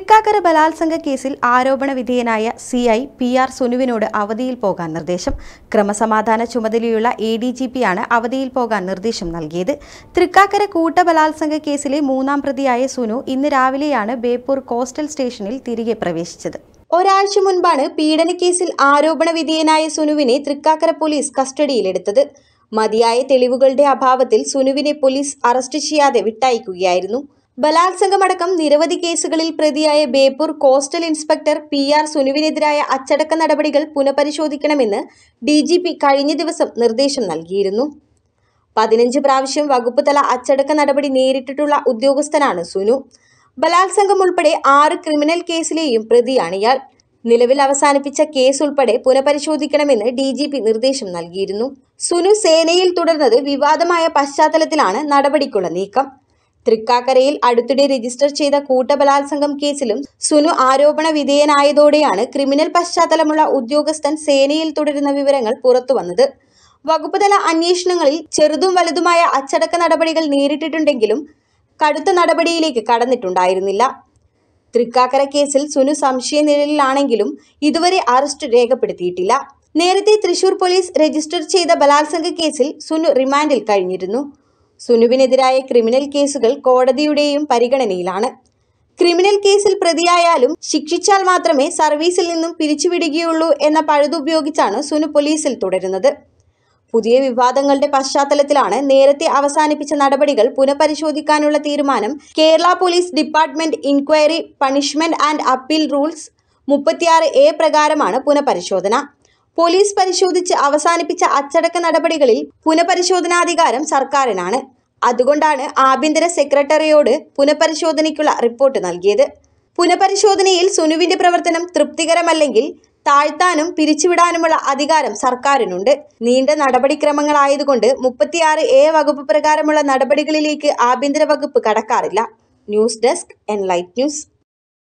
തൃക്കാക്കര ബലാത്സംഗ കേസിൽ ആരോപണ വിധേയനായ സി ഐ പി ആർ സുനുവിനോട് അവധിയിൽ പോകാൻ നിർദ്ദേശം ക്രമസമാധാന ചുമതലയുള്ള എ ഡി ജി ആണ് അവധിയിൽ പോകാൻ നിർദ്ദേശം നൽകിയത് തൃക്കാക്കര കൂട്ട ബലാത്സംഗ കേസിലെ മൂന്നാം പ്രതിയായ സുനു ഇന്ന് രാവിലെയാണ് ബേപ്പൂർ കോസ്റ്റൽ സ്റ്റേഷനിൽ തിരികെ പ്രവേശിച്ചത് ഒരാഴ്ച മുൻപാണ് പീഡനക്കേസിൽ ആരോപണ വിധേയനായ സുനുവിനെ തൃക്കാക്കര പോലീസ് കസ്റ്റഡിയിലെടുത്തത് മതിയായ തെളിവുകളുടെ അഭാവത്തിൽ സുനുവിനെ പോലീസ് അറസ്റ്റ് ചെയ്യാതെ വിട്ടയക്കുകയായിരുന്നു ബലാത്സംഗമടക്കം നിരവധി കേസുകളിൽ പ്രതിയായ Beypore coastal inspector P R സുനുവിനെതിരായ അച്ചടക്ക നടപടികൾ പുനഃപരിശോധിക്കണമെന്ന് ഡി ജി പി കഴിഞ്ഞ ദിവസം നിർദ്ദേശം നൽകിയിരുന്നു പതിനഞ്ച് പ്രാവശ്യം വകുപ്പ് തല അച്ചടക്ക നടപടി നേരിട്ടിട്ടുള്ള ഉദ്യോഗസ്ഥനാണ് സുനു ബലാത്സംഗം ഉൾപ്പെടെ ആറ് ക്രിമിനൽ കേസിലെയും പ്രതിയാണ് ഇയാൾ നിലവിൽ അവസാനിപ്പിച്ച കേസ് ഉൾപ്പെടെ പുനഃപരിശോധിക്കണമെന്ന് ഡി ജി പി നിർദ്ദേശം നൽകിയിരുന്നു സുനു സേനയിൽ തുടർന്നത് വിവാദമായ പശ്ചാത്തലത്തിലാണ് നടപടിക്കുള്ള നീക്കം തൃക്കാക്കരയിൽ അടുത്തിടെ രജിസ്റ്റർ ചെയ്ത കൂട്ടബലാത്സംഗം കേസിലും സുനു ആരോപണ വിധേയനായതോടെയാണ് ക്രിമിനൽ പശ്ചാത്തലമുള്ള ഉദ്യോഗസ്ഥൻ സേനയിൽ തുടരുന്ന വിവരങ്ങൾ പുറത്തുവന്നത് വകുപ്പുതല അന്വേഷണങ്ങളിൽ ചെറുതും വലുതുമായ അച്ചടക്ക നടപടികൾ നേരിട്ടിട്ടുണ്ടെങ്കിലും കടുത്ത നടപടിയിലേക്ക് കടന്നിട്ടുണ്ടായിരുന്നില്ല തൃക്കാക്കര കേസിൽ സുനു സംശയ നിഴലിലാണെങ്കിലും ഇതുവരെ അറസ്റ്റ് രേഖപ്പെടുത്തിയിട്ടില്ല നേരത്തെ തൃശൂർ പോലീസ് രജിസ്റ്റർ ചെയ്ത ബലാത്സംഗ കേസിൽ സുനു റിമാൻഡിൽ കഴിഞ്ഞിരുന്നു സുനുവിനെതിരായ ക്രിമിനൽ കേസുകൾ കോടതിയുടെയും പരിഗണനയിലാണ് ക്രിമിനൽ കേസിൽ പ്രതിയായാലും ശിക്ഷിച്ചാൽ മാത്രമേ സർവീസിൽ നിന്നും പിരിച്ചുവിടുകയുള്ളൂ എന്ന പഴുതുപയോഗിച്ചാണ് സുനു പോലീസിൽ തുടരുന്നത് പുതിയ വിവാദങ്ങളുടെ പശ്ചാത്തലത്തിലാണ് നേരത്തെ അവസാനിപ്പിച്ച നടപടികൾ പുനഃപരിശോധിക്കാനുള്ള തീരുമാനം Kerala police department inquiry punishment and appeal rules മുപ്പത്തിയാറ് എ പ്രകാരമാണ് പുനഃപരിശോധന പോലീസ് പരിശോധിച്ച് അവസാനിപ്പിച്ച അച്ചടക്ക നടപടികളിൽ പുനഃപരിശോധനാധികാരം സർക്കാരിനാണ് അതുകൊണ്ടാണ് ആഭ്യന്തര സെക്രട്ടറിയോട് പുനഃപരിശോധനയ്ക്കുള്ള റിപ്പോർട്ട് നൽകിയത് പുനഃപരിശോധനയിൽ സുനുവിന്റെ പ്രവർത്തനം തൃപ്തികരമല്ലെങ്കിൽ താഴ്ത്താനും പിരിച്ചുവിടാനുമുള്ള അധികാരം സർക്കാരിനുണ്ട് നീണ്ട നടപടിക്രമങ്ങളായതുകൊണ്ട് മുപ്പത്തിയാറ് എ വകുപ്പ് പ്രകാരമുള്ള നടപടികളിലേക്ക് ആഭ്യന്തര വകുപ്പ് കടക്കാറില്ല ന്യൂസ് ഡെസ്ക് എൻലൈറ്റ് ന്യൂസ്